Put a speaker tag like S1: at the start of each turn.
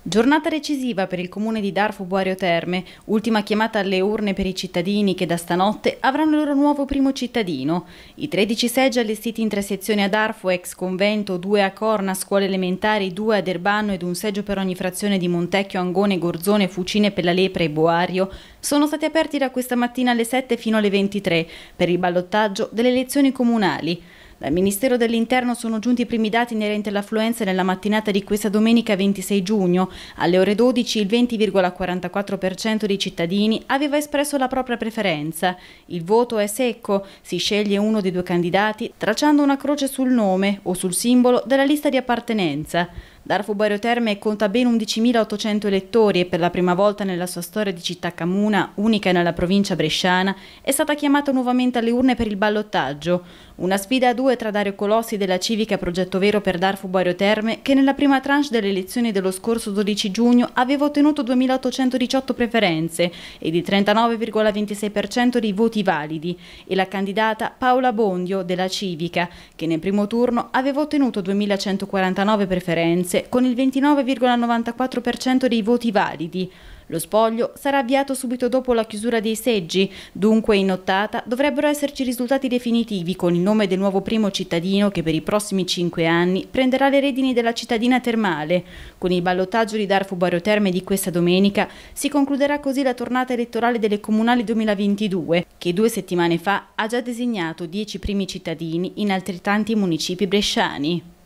S1: Giornata decisiva per il comune di Darfo Buario Terme, ultima chiamata alle urne per i cittadini che da stanotte avranno il loro nuovo primo cittadino. I 13 seggi allestiti in tre sezioni a Darfo, ex convento, due a Corna, scuole elementari, due ad Erbano ed un seggio per ogni frazione di Montecchio, Angone, Gorzone, Fucine, per la Lepre e Boario, sono stati aperti da questa mattina alle 7 fino alle 23 per il ballottaggio delle elezioni comunali. Dal Ministero dell'Interno sono giunti i primi dati inerenti all'affluenza nella mattinata di questa domenica 26 giugno. Alle ore 12 il 20,44% dei cittadini aveva espresso la propria preferenza. Il voto è secco, si sceglie uno dei due candidati tracciando una croce sul nome o sul simbolo della lista di appartenenza. Darfo Boero Terme conta ben 11.800 elettori e per la prima volta nella sua storia di città comuna, unica nella provincia bresciana, è stata chiamata nuovamente alle urne per il ballottaggio. Una sfida a due tra Dario Colossi della Civica Progetto Vero per Darfo Boero Terme, che nella prima tranche delle elezioni dello scorso 12 giugno aveva ottenuto 2.818 preferenze e il 39,26% dei voti validi, e la candidata Paola Bondio della Civica, che nel primo turno aveva ottenuto 2.149 preferenze preferenze, con il 29,94% dei voti validi. Lo spoglio sarà avviato subito dopo la chiusura dei seggi, dunque in ottata dovrebbero esserci risultati definitivi con il nome del nuovo primo cittadino che per i prossimi cinque anni prenderà le redini della cittadina termale. Con il ballottaggio di Darfu Bario Terme di questa domenica si concluderà così la tornata elettorale delle comunali 2022, che due settimane fa ha già designato dieci primi cittadini in altrettanti municipi bresciani.